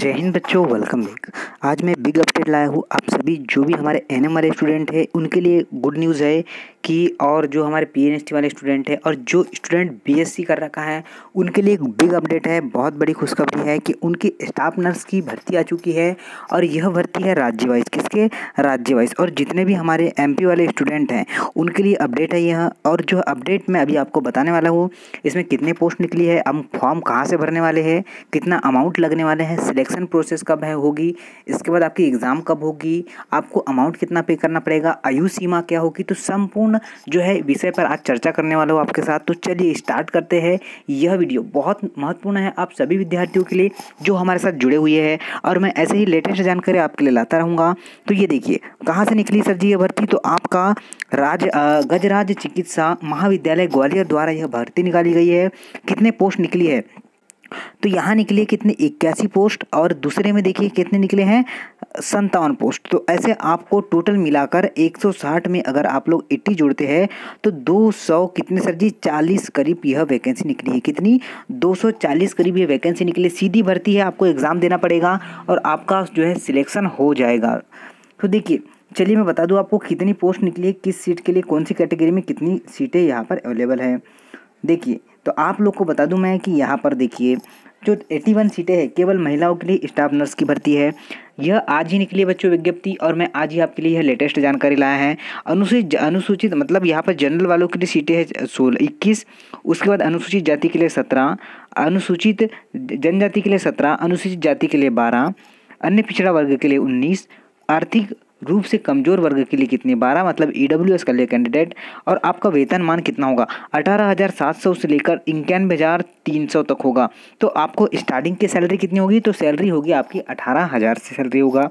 जय हिंद बच्चों welcome back आज मैं बिग अपडेट लाया हूँ आप सभी जो भी हमारे एन एम स्टूडेंट हैं उनके लिए गुड न्यूज़ है कि और जो हमारे पी एन एस टी वाले स्टूडेंट हैं और जो स्टूडेंट बी एस सी कर रखा है उनके लिए एक बिग अपडेट है बहुत बड़ी खुशखबरी है कि उनकी स्टाफ नर्स की भर्ती आ चुकी है और यह भर्ती है राज्य वाइज किसके राज्य वाइज और जितने भी हमारे एम पी वाले स्टूडेंट हैं उनके लिए अपडेट है यह और जो अपडेट मैं अभी आपको बताने वाला हूँ इसमें कितने पोस्ट निकली है हम फॉर्म कहाँ से भरने वाले हैं कितना अमाउंट लगने वाले हैं सिलेक्शन प्रोसेस कब है होगी इसके बाद आपकी एग्ज़ाम कब होगी आपको अमाउंट कितना पे करना पड़ेगा आयु सीमा क्या होगी तो संपूर्ण जो है विषय पर आज चर्चा करने वाला हूँ आपके साथ तो चलिए स्टार्ट करते हैं यह वीडियो बहुत महत्वपूर्ण है आप सभी विद्यार्थियों के लिए जो हमारे साथ जुड़े हुए हैं और मैं ऐसे ही लेटेस्ट जानकारी आपके लिए लाता रहूँगा तो ये देखिए कहाँ से निकली सर जी यह भर्ती तो आपका राज गजराज चिकित्सा महाविद्यालय ग्वालियर द्वारा यह भर्ती निकाली गई है कितने पोस्ट निकली है तो यहाँ निकले कितने इक्यासी पोस्ट और दूसरे में देखिए कितने निकले हैं संतावन पोस्ट तो ऐसे आपको टोटल मिलाकर 160 में अगर आप लोग 80 जोड़ते हैं तो 200 कितने सर जी 40 करीब यह वैकेंसी निकली है कितनी 240 करीब यह वैकेंसी निकली सीधी भर्ती है आपको एग्ज़ाम देना पड़ेगा और आपका जो है सिलेक्शन हो जाएगा तो देखिए चलिए मैं बता दूँ आपको कितनी पोस्ट निकली है किस सीट के लिए कौन सी कैटेगरी में कितनी सीटें यहाँ पर अवेलेबल हैं देखिए तो आप लोग को बता दूं मैं कि यहाँ पर देखिए जो 81 सीटें हैं केवल महिलाओं के लिए स्टाफ नर्स की भर्ती है यह आज ही निकली बच्चों विज्ञप्ति और मैं आज ही आपके लिए यह लेटेस्ट जानकारी लाया है अनुसूचित अनुसूचित मतलब यहाँ पर जनरल वालों के लिए सीटें हैं सोलह इक्कीस उसके बाद अनुसूचित जाति के लिए सत्रह अनुसूचित जनजाति के लिए सत्रह अनुसूचित जाति के लिए बारह अन्य पिछड़ा वर्ग के लिए उन्नीस आर्थिक रूप से कमजोर वर्ग के लिए कितनी बारह मतलब ई डब्ल्यू एस का लिए कैंडिडेट और आपका वेतन मान कितना होगा अठारह हज़ार सात सौ से लेकर इक्यानवे हज़ार तीन सौ तक होगा तो आपको स्टार्टिंग की सैलरी कितनी होगी तो सैलरी होगी आपकी अठारह हज़ार से सैलरी होगा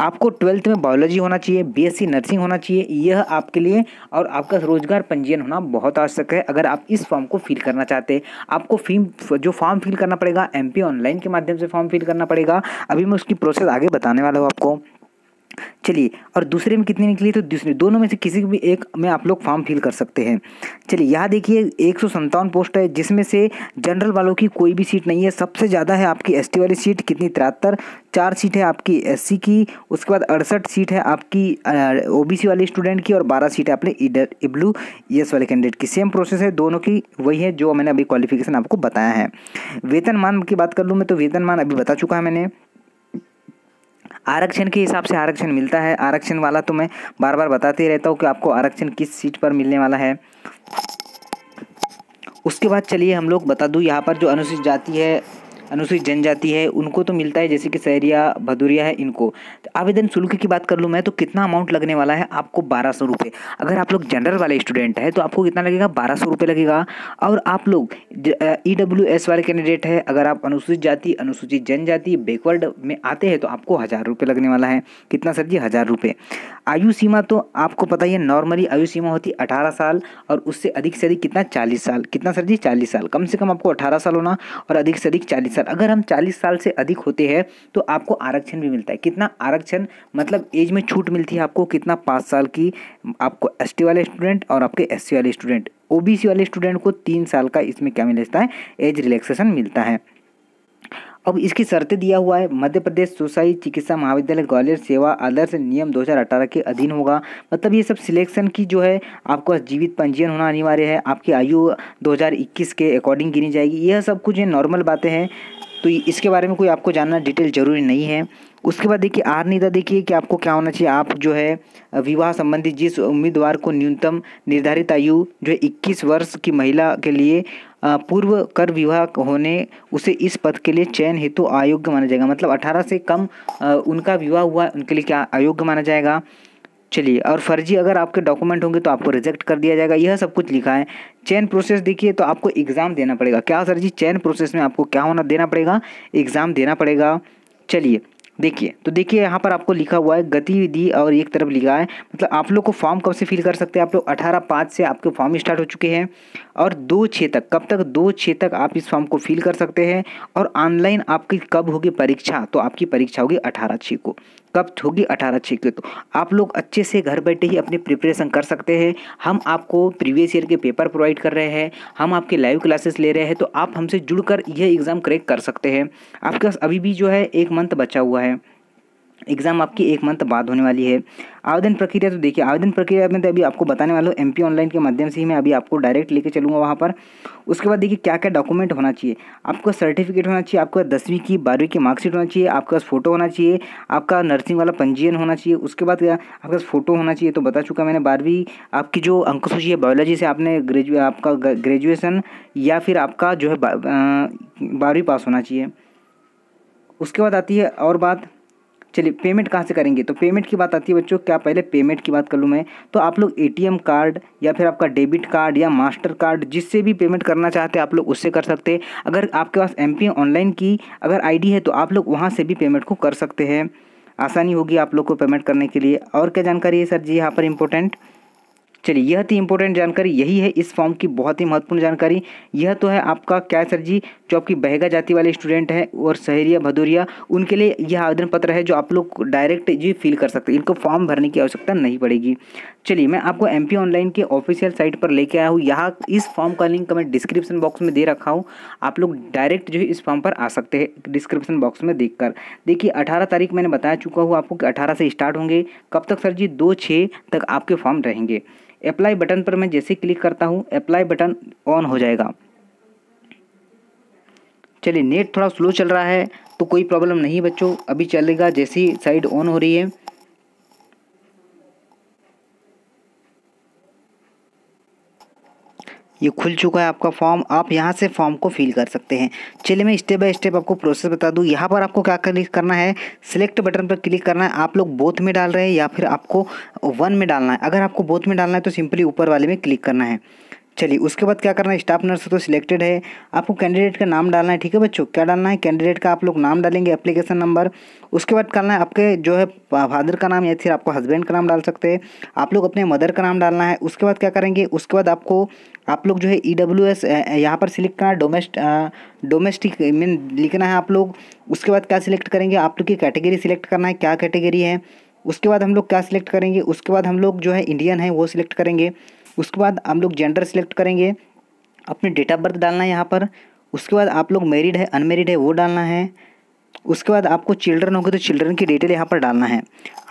आपको ट्वेल्थ में बायोलॉजी होना चाहिए बीएससी नर्सिंग होना चाहिए यह आपके लिए और आपका रोजगार पंजीयन होना बहुत आवश्यक है अगर आप इस फॉर्म को फिल करना चाहते हैं आपको फीम जो फॉर्म फिल करना पड़ेगा एम ऑनलाइन के माध्यम से फॉर्म फिल करना पड़ेगा अभी मैं उसकी प्रोसेस आगे बताने वाला हूँ आपको चलिए और दूसरे में कितनी निकली तो दूसरे दोनों में से किसी भी एक में आप लोग फॉर्म फिल कर सकते हैं चलिए यहाँ देखिए एक पोस्ट है जिसमें से जनरल वालों की कोई भी सीट नहीं है सबसे ज़्यादा है आपकी एस वाली सीट कितनी तिरहत्तर चार सीट है आपकी एस की उसके बाद अड़सठ सीट है आपकी ओ वाले स्टूडेंट की और बारह सीट है आपने इब्लू e एस e वाले कैंडिडेट की सेम प्रोसेस है दोनों की वही है जो मैंने अभी क्वालिफिकेशन आपको बताया है वेतनमान की बात कर लूँ मैं तो वेतनमान अभी बता चुका है मैंने आरक्षण के हिसाब से आरक्षण मिलता है आरक्षण वाला तो मैं बार बार बताते रहता हूँ कि आपको आरक्षण किस सीट पर मिलने वाला है उसके बाद चलिए हम लोग बता दूँ यहाँ पर जो अनुसूचित जाति है अनुसूचित जनजाति है उनको तो मिलता है जैसे कि सहरिया भदुरिया है इनको तो आवेदन शुल्क की बात कर लूँ मैं तो कितना अमाउंट लगने वाला है आपको बारह सौ रुपये अगर आप लोग जनरल वाले स्टूडेंट हैं तो आपको कितना लगेगा बारह सौ रुपये लगेगा और आप लोग ई डब्ल्यू एस वाले कैंडिडेट है अगर आप अनुसूचित जाति अनुसूचित जनजाति बैकवर्ड में आते हैं तो आपको हज़ार रुपये लगने वाला है कितना सर जी हज़ार रुपये आयु सीमा तो आपको पता ही है नॉर्मली आयु सीमा होती है अठारह साल और उससे अधिक से अधिक कितना चालीस साल कितना सर जी चालीस साल कम से कम आपको अठारह साल होना और अधिक से अधिक चालीस सर अगर हम चालीस साल से अधिक होते हैं तो आपको आरक्षण भी मिलता है कितना आरक्षण मतलब एज में छूट मिलती है आपको कितना पाँच साल की आपको एस वाले स्टूडेंट और आपके एस वाले स्टूडेंट ओ वाले स्टूडेंट को तीन साल का इसमें क्या मिलता है एज रिलैक्सेशन मिलता है अब इसकी शर्तें दिया हुआ है मध्य प्रदेश सोसाई चिकित्सा महाविद्यालय ग्वालियर सेवा आदर्श नियम 2018 के अधीन होगा मतलब ये सब सिलेक्शन की जो है आपको जीवित पंजीयन होना अनिवार्य है आपकी आयु 2021 के अकॉर्डिंग गिनी जाएगी यह सब कुछ नॉर्मल बातें हैं तो इसके बारे में कोई आपको जानना डिटेल ज़रूरी नहीं है उसके बाद देखिए आर निदा देखिए कि आपको क्या होना चाहिए आप जो है विवाह संबंधी जिस उम्मीदवार को न्यूनतम निर्धारित आयु जो है इक्कीस वर्ष की महिला के लिए पूर्व कर विवाह होने उसे इस पद के लिए चयन हेतु अयोग्य माना जाएगा मतलब अठारह से कम उनका विवाह हुआ उनके लिए क्या अयोग्य माना जाएगा चलिए और फर्जी अगर आपके डॉक्यूमेंट होंगे तो आपको रिजेक्ट कर दिया जाएगा यह सब कुछ लिखा है चयन प्रोसेस देखिए तो आपको एग्ज़ाम देना पड़ेगा क्या सर जी चयन प्रोसेस में आपको क्या होना देना पड़ेगा एग्ज़ाम देना पड़ेगा चलिए देखिए तो देखिए यहाँ पर आपको लिखा हुआ है गतिविधि और एक तरफ लिखा है मतलब आप लोग को फॉर्म कब से फिल कर सकते हैं आप लोग अठारह पाँच से आपके फॉर्म स्टार्ट हो चुके हैं और दो छः तक कब तक दो छः तक आप इस फॉर्म को फिल कर सकते हैं और ऑनलाइन आपकी कब होगी परीक्षा तो आपकी परीक्षा होगी अठारह छः को कब होगी अठारह छः को तो आप लोग अच्छे से घर बैठे ही अपनी प्रिपरेशन कर सकते हैं हम आपको प्रीवियस ईयर के पेपर प्रोवाइड कर रहे हैं हम आपके लाइव क्लासेस ले रहे हैं तो आप हमसे जुड़कर यह एग्ज़ाम क्रैक कर सकते हैं आपके पास अभी भी जो है एक मंथ बचा हुआ है एग्ज़ाम आपकी एक मंथ बाद होने वाली है आवेदन प्रक्रिया तो देखिए आवेदन प्रक्रिया में तो अभी आपको बताने वाला हूँ एम ऑनलाइन के माध्यम से ही मैं अभी आपको डायरेक्ट लेके चलूँगा वहाँ पर उसके बाद देखिए क्या क्या डॉक्यूमेंट होना चाहिए आपका सर्टिफिकेट होना चाहिए आपका दसवीं की बारहवीं की मार्कशीट होना चाहिए आपके पास फोटो होना चाहिए आपका नर्सिंग वाला पंजीयन होना चाहिए उसके बाद आपके पास फोटो होना चाहिए तो बता चुका मैंने बारहवीं आपकी जो अंक सूची है बायोलॉजी से आपने ग्रेजुए आपका ग्रेजुएसन या फिर आपका जो है बारहवीं पास होना चाहिए उसके बाद आती है और बात चलिए पेमेंट कहाँ से करेंगे तो पेमेंट की बात आती है बच्चों क्या पहले पेमेंट की बात कर लूँ मैं तो आप लोग ए कार्ड या फिर आपका डेबिट कार्ड या मास्टर कार्ड जिससे भी पेमेंट करना चाहते हैं आप लोग उससे कर सकते हैं अगर आपके पास एम ऑनलाइन की अगर आई है तो आप लोग वहाँ से भी पेमेंट को कर सकते हैं आसानी होगी आप लोग को पेमेंट करने के लिए और क्या जानकारी है सर जी यहाँ पर इम्पोर्टेंट चलिए यह थी इंपॉर्टेंट जानकारी यही है इस फॉर्म की बहुत ही महत्वपूर्ण जानकारी यह तो है आपका क्या सर जी जो आपकी बहगा जाति वाले स्टूडेंट हैं और सहेरिया भदौरिया उनके लिए यह आवेदन पत्र है जो आप लोग डायरेक्ट जी फिल कर सकते हैं इनको फॉर्म भरने की आवश्यकता नहीं पड़ेगी चलिए मैं आपको एम ऑनलाइन के ऑफिशियल साइट पर लेके आया हूँ यहाँ इस फॉर्म का लिंक मैं डिस्क्रिप्शन बॉक्स में दे रखा हूँ आप लोग डायरेक्ट जो है इस फॉर्म पर आ सकते हैं डिस्क्रिप्शन बॉक्स में देख देखिए अठारह तारीख मैंने बता चुका हूँ आपको कि अठारह से स्टार्ट होंगे कब तक सर जी दो छः तक आपके फॉर्म रहेंगे अप्लाई बटन पर मैं जैसे क्लिक करता हूँ अप्लाई बटन ऑन हो जाएगा चलिए नेट थोड़ा स्लो चल रहा है तो कोई प्रॉब्लम नहीं बच्चों अभी चलेगा जैसी साइड ऑन हो रही है ये खुल चुका है आपका फॉर्म आप यहाँ से फॉर्म को फिल कर सकते हैं चलिए मैं स्टेप बाय स्टेप आपको प्रोसेस बता दूँ यहाँ पर आपको क्या करना है सिलेक्ट बटन पर क्लिक करना है आप लोग बोथ में डाल रहे हैं या फिर आपको वन में डालना है अगर आपको बोथ में डालना है तो सिंपली ऊपर वाले में क्लिक करना है चलिए उसके बाद क्या करना है स्टाफ नर्स तो सिलेक्टेड है आपको कैंडिडेट का नाम डालना है ठीक है बच्चों क्या डालना है कैंडिडेट का आप लोग नाम डालेंगे एप्लीकेशन नंबर उसके बाद करना है आपके जो है फादर का नाम या फिर आपको हस्बैंड का नाम डाल सकते हैं आप लोग अपने मदर का नाम डालना है उसके बाद क्या करेंगे उसके बाद आपको आप लोग जो है ई डब्ल्यू एस यहाँ पर सिलेक्ट करना डोमेस्ट डोमेस्टिक मीन लिखना है आप लोग उसके बाद क्या सिलेक्ट करेंगे आप लोग की कैटेगरी सिलेक्ट करना है क्या कैटेगरी है उसके बाद हम लोग क्या सिलेक्ट करेंगे उसके बाद हम लोग जो है इंडियन है वो सिलेक्ट करेंगे उसके बाद हम लोग जेंडर सिलेक्ट करेंगे अपने डेट ऑफ बर्थ डालना है यहाँ पर उसके बाद आप लोग मेरिड है अनमेरिड है वो डालना है उसके बाद आपको चिल्ड्रन होंगे तो चिल्ड्रन की डिटेल यहाँ पर डालना है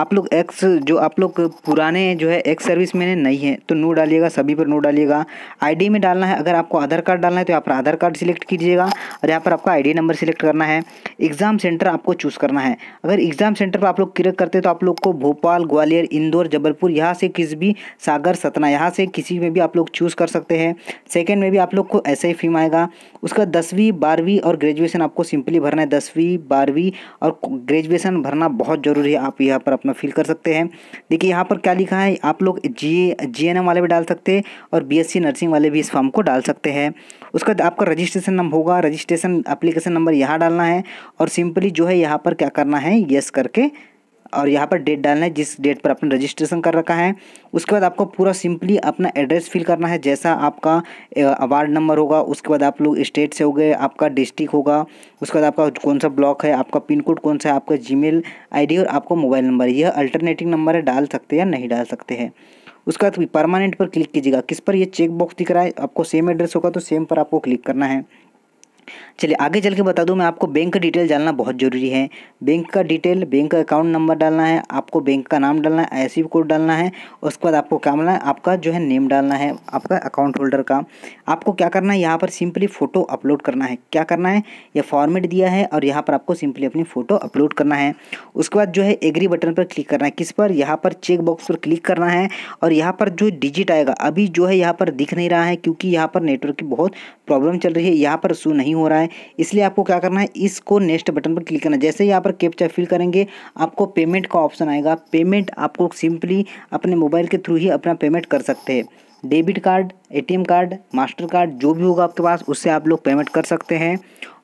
आप लोग एक्स जो आप लोग पुराने जो है एक्स सर्विस में नहीं है तो नो डालिएगा सभी पर नो डालिएगा आईडी में डालना है अगर आपको आधार कार्ड डालना है तो यहाँ पर आधार कार्ड सिलेक्ट कीजिएगा और यहाँ पर आपका आईडी नंबर सिलेक्ट करना है एग्ज़ाम सेंटर आपको चूज़ करना है अगर एग्ज़ाम सेंटर पर आप लोग क्लिक करते हैं तो आप लोग को भोपाल ग्वालियर इंदौर जबलपुर यहाँ से किस भी सागर सतना यहाँ से किसी में भी आप लोग चूज़ कर सकते हैं सेकेंड में भी आप लोग को ऐसा ही फीम आएगा उसका दसवीं बारहवीं और ग्रेजुएशन आपको सिंपली भरना है दसवीं बारहवीं और ग्रेजुएशन भरना बहुत ज़रूरी है आप यहाँ पर अपना फिल कर सकते हैं देखिए यहाँ पर क्या लिखा है आप लोग जी जी वाले भी डाल सकते हैं और बीएससी नर्सिंग वाले भी इस फॉर्म को डाल सकते हैं उसका आपका रजिस्ट्रेशन नंबर होगा रजिस्ट्रेशन अप्लीकेशन नंबर यहाँ डालना है और सिंपली जो है यहाँ पर क्या करना है येस करके और यहाँ पर डेट डालना है जिस डेट पर आपने रजिस्ट्रेशन कर रखा है उसके बाद आपको पूरा सिंपली अपना एड्रेस फिल करना है जैसा आपका वार्ड नंबर होगा उसके बाद आप लोग स्टेट से हो गए आपका डिस्ट्रिक्ट होगा उसके बाद आपका कौन सा ब्लॉक है आपका पिन कोड कौन सा है आपका जी मेल और आपका मोबाइल नंबर यह अल्टरनेटिंग नंबर है डाल सकते हैं या नहीं डाल सकते हैं उसके बाद परमानेंट पर क्लिक कीजिएगा किस पर यह चेक बॉक्स दिख रहा है आपको सेम एड्रेस होगा तो सेम पर आपको क्लिक करना है चलिए आगे चल के बता दूं मैं आपको बैंक का डिटेल डालना बहुत ज़रूरी है बैंक का डिटेल बैंक का अकाउंट नंबर डालना है आपको बैंक का नाम डालना है आई कोड डालना है उसके बाद आपको क्या मिलना है आपका जो है नेम डालना है आपका अकाउंट होल्डर का आपको क्या करना है यहाँ पर सिंपली फ़ोटो अपलोड करना है क्या करना है यह फॉर्मेट दिया है और यहाँ पर आपको सिंपली अपनी फ़ोटो अपलोड करना है उसके बाद जो है एग्री बटन पर क्लिक करना है किस पर यहाँ पर चेक बॉक्स पर क्लिक करना है और यहाँ पर जो डिजिट आएगा अभी जो है यहाँ पर दिख नहीं रहा है क्योंकि यहाँ पर नेटवर्क की बहुत प्रॉब्लम चल रही है यहाँ पर शू नहीं हो रहा है इसलिए आपको क्या करना है इसको नेक्स्ट बटन पर क्लिक करना जैसे ही यहाँ पर कैप्चा फिल करेंगे आपको पेमेंट का ऑप्शन आएगा पेमेंट आपको सिंपली अपने मोबाइल के थ्रू ही अपना पेमेंट कर सकते हैं debit card ATM card master card जो भी होगा आपके पास उससे आप लोग पेमेंट कर सकते हैं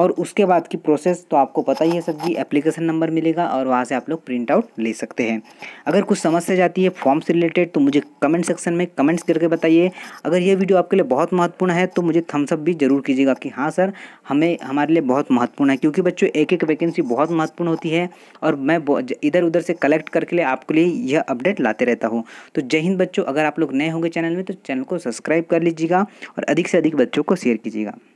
और उसके बाद की प्रोसेस तो आपको पता ही है सर जी एप्लीकेशन नंबर मिलेगा और वहाँ से आप लोग प्रिंट आउट ले सकते हैं अगर कुछ समस्या जाती है फॉर्म से रिलेटेड तो मुझे कमेंट सेक्शन में कमेंट्स करके बताइए अगर ये वीडियो आपके लिए बहुत महत्वपूर्ण है तो मुझे थम्सअप भी जरूर कीजिएगा कि हाँ सर हमें हमारे लिए बहुत महत्वपूर्ण है क्योंकि बच्चों एक एक वैकेंसी बहुत महत्वपूर्ण होती है और मैं इधर उधर से कलेक्ट करके लिए आपके लिए यह अपडेट लाते रहता हूँ तो जय हिंद बच्चों अगर आप लोग नए होंगे चैनल में तो चैनल को सब्सक्राइब कर लीजिएगा और अधिक से अधिक बच्चों को शेयर कीजिएगा